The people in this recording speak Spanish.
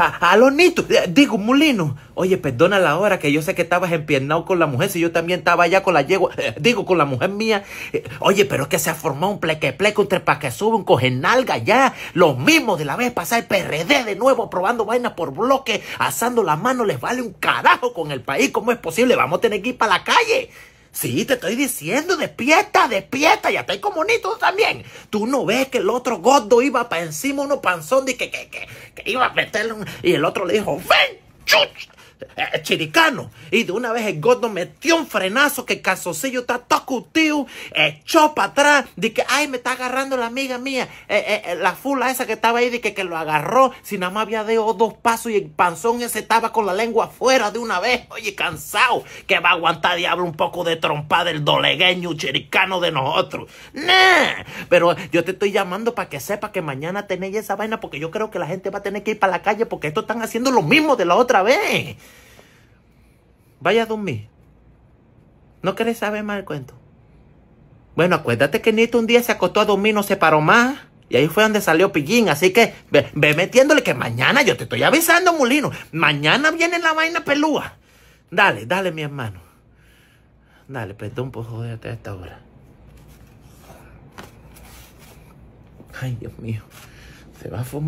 a, los nitos, eh, digo, Mulino. Oye, perdona la hora que yo sé que estabas empiernado con la mujer, si yo también estaba allá con la yegua, eh, digo, con la mujer mía. Eh, oye, pero es que se ha formado un pleque para que subo un cogenalga ya. Los mismos de la vez pasada, el PRD de nuevo, probando vaina por bloque, asando la mano, les vale un carajo con el país. ¿Cómo es posible? Vamos a tener que ir para la calle. Sí, te estoy diciendo, despierta, despierta, ya estoy comunito también. Tú no ves que el otro gordo iba para encima uno panzón y que, que, que, que iba a meterle un... Y el otro le dijo, ven, chuch chiricano. Y de una vez el gordo metió un frenazo que el calzoncillo está cultivo, echó para atrás, de que, ay, me está agarrando la amiga mía, eh, eh, eh, la fula esa que estaba ahí, de que, que lo agarró, si nada más había dado dos pasos y el panzón ese estaba con la lengua afuera de una vez, oye, cansado, que va a aguantar diablo un poco de trompada del dolegueño chiricano de nosotros. pero yo te estoy llamando para que sepa que mañana tenéis esa vaina, porque yo creo que la gente va a tener que ir para la calle, porque esto están haciendo lo mismo de la otra vez. Vaya a dormir. ¿No querés saber más el cuento? Bueno, acuérdate que Nito un día se acostó a dormir, no se paró más. Y ahí fue donde salió Pillín. Así que ve, metiéndole que mañana, yo te estoy avisando, Mulino. Mañana viene la vaina pelúa. Dale, dale, mi hermano. Dale, perdón por joderte a esta hora. Ay, Dios mío. Se va a fumar.